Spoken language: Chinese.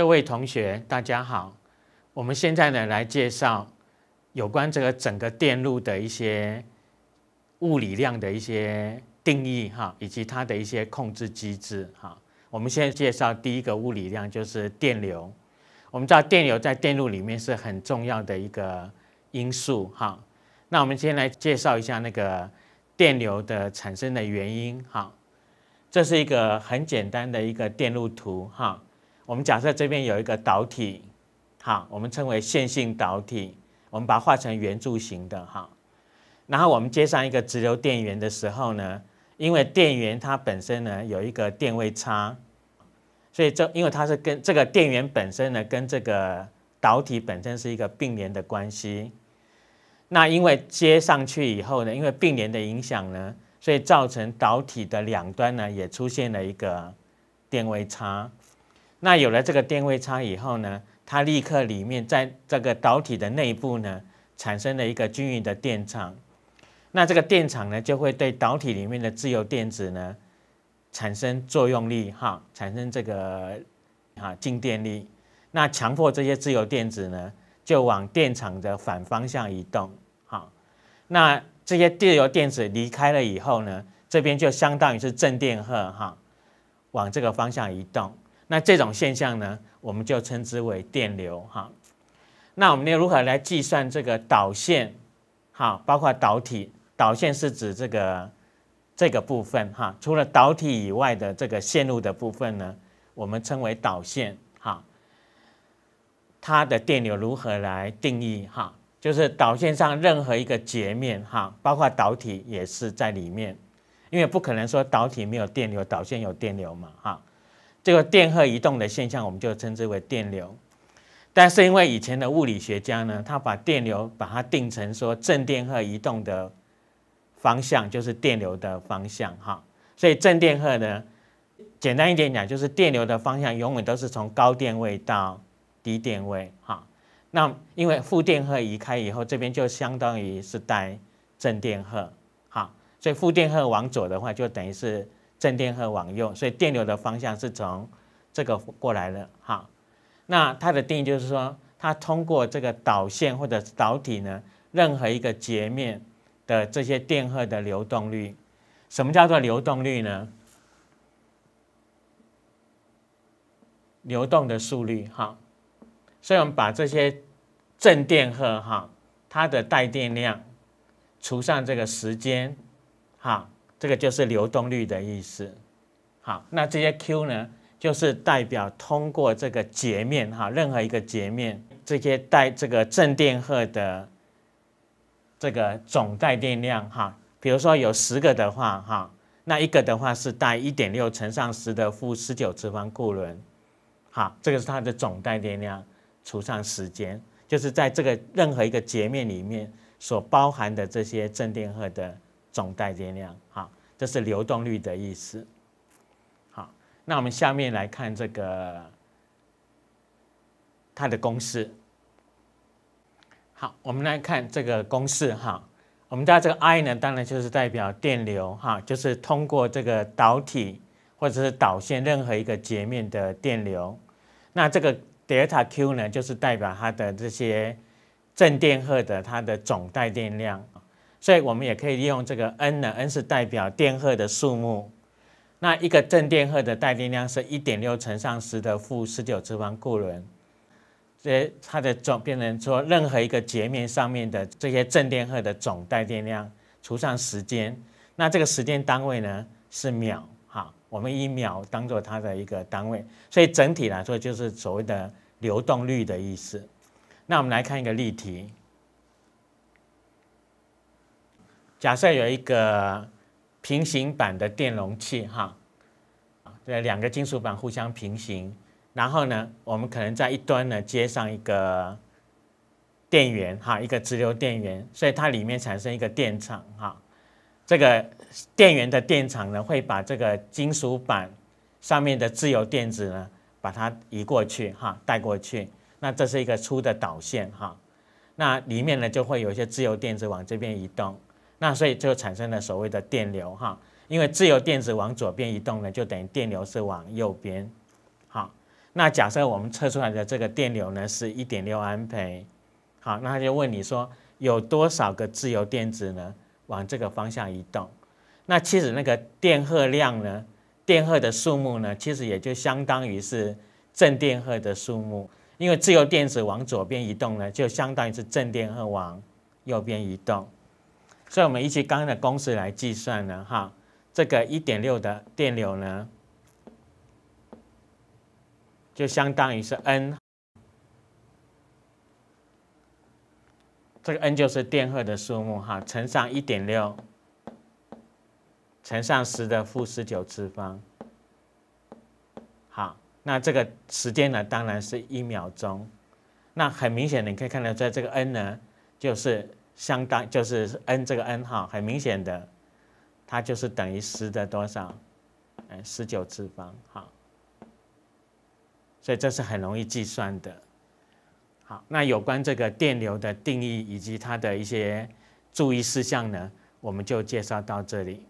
各位同学，大家好。我们现在呢来介绍有关这个整个电路的一些物理量的一些定义哈，以及它的一些控制机制哈。我们现在介绍第一个物理量就是电流。我们知道电流在电路里面是很重要的一个因素哈。那我们先来介绍一下那个电流的产生的原因哈。这是一个很简单的一个电路图哈。我们假设这边有一个导体，好，我们称为线性导体。我们把它画成圆柱形的哈。然后我们接上一个直流电源的时候呢，因为电源它本身呢有一个电位差，所以这因为它是跟这个电源本身呢跟这个导体本身是一个并联的关系。那因为接上去以后呢，因为并联的影响呢，所以造成导体的两端呢也出现了一个电位差。那有了这个电位差以后呢，它立刻里面在这个导体的内部呢，产生了一个均匀的电场。那这个电场呢，就会对导体里面的自由电子呢，产生作用力哈，产生这个啊静电力。那强迫这些自由电子呢，就往电场的反方向移动好，那这些自由电子离开了以后呢，这边就相当于是正电荷哈，往这个方向移动。那这种现象呢，我们就称之为电流哈。那我们如何来计算这个导线？哈，包括导体、导线是指这个这个部分哈。除了导体以外的这个线路的部分呢，我们称为导线哈。它的电流如何来定义哈？就是导线上任何一个截面哈，包括导体也是在里面，因为不可能说导体没有电流，导线有电流嘛哈。这个电荷移动的现象，我们就称之为电流。但是因为以前的物理学家呢，他把电流把它定成说正电荷移动的方向就是电流的方向哈。所以正电荷呢，简单一点讲，就是电流的方向永远都是从高电位到低电位哈。那因为负电荷移开以后，这边就相当于是带正电荷哈。所以负电荷往左的话，就等于是。正电荷往右，所以电流的方向是从这个过来了哈。那它的定义就是说，它通过这个导线或者导体呢，任何一个截面的这些电荷的流动率，什么叫做流动率呢？流动的速率哈。所以我们把这些正电荷哈，它的带电量除上这个时间哈。这个就是流动率的意思。好，那这些 Q 呢，就是代表通过这个截面哈，任何一个截面这些带这个正电荷的这个总带电量哈。比如说有十个的话哈，那一个的话是带1.6乘上10的负19次方库仑。好，这个是它的总带电量除上时间，就是在这个任何一个截面里面所包含的这些正电荷的。总带电量，哈，这是流动率的意思。好，那我们下面来看这个它的公式。好，我们来看这个公式，哈，我们知道这个 I 呢，当然就是代表电流，哈，就是通过这个导体或者是导线任何一个截面的电流。那这个 delta q 呢，就是代表它的这些正电荷的它的总带电量。所以我们也可以利用这个 n 呢？n 是代表电荷的数目。那一个正电荷的带电量是1.6乘上10的负19次方库仑。所以它的总变成说，任何一个截面上面的这些正电荷的总带电量除上时间。那这个时间单位呢是秒哈，我们以秒当做它的一个单位。所以整体来说就是所谓的流动率的意思。那我们来看一个例题。假设有一个平行板的电容器，哈，啊，这两个金属板互相平行，然后呢，我们可能在一端呢接上一个电源，哈，一个直流电源，所以它里面产生一个电场，哈，这个电源的电场呢会把这个金属板上面的自由电子呢把它移过去，哈，带过去，那这是一个粗的导线，哈，那里面呢就会有一些自由电子往这边移动。那所以就产生了所谓的电流哈，因为自由电子往左边移动呢，就等于电流是往右边。好，那假设我们测出来的这个电流呢是一点六安培，好，那他就问你说有多少个自由电子呢往这个方向移动？那其实那个电荷量呢，电荷的数目呢，其实也就相当于是正电荷的数目，因为自由电子往左边移动呢，就相当于是正电荷往右边移动。所以我们依据刚刚的公式来计算呢，哈，这个一点六的电流呢，就相当于是 N，这个 N 就是电荷的数目，哈，乘上一点六，乘上十的负十九次方，好，那这个时间呢，当然是一秒钟，那很明显，你可以看得出来，这个 N 呢，就是。相当就是 n 这个 n 哈，很明显的，它就是等于十的多少，哎，十九次方好，所以这是很容易计算的。好，那有关这个电流的定义以及它的一些注意事项呢，我们就介绍到这里。